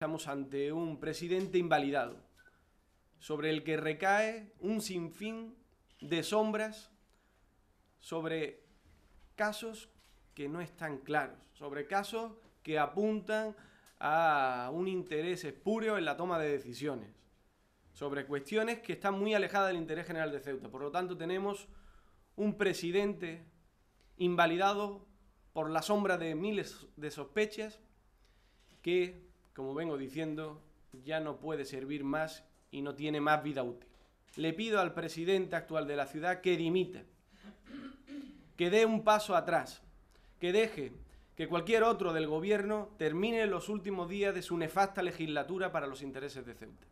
Estamos ante un presidente invalidado, sobre el que recae un sinfín de sombras, sobre casos que no están claros, sobre casos que apuntan a un interés espurio en la toma de decisiones, sobre cuestiones que están muy alejadas del interés general de Ceuta. Por lo tanto, tenemos un presidente invalidado por la sombra de miles de sospechas que como vengo diciendo, ya no puede servir más y no tiene más vida útil. Le pido al presidente actual de la ciudad que dimita, que dé un paso atrás, que deje que cualquier otro del gobierno termine los últimos días de su nefasta legislatura para los intereses de Ceuta.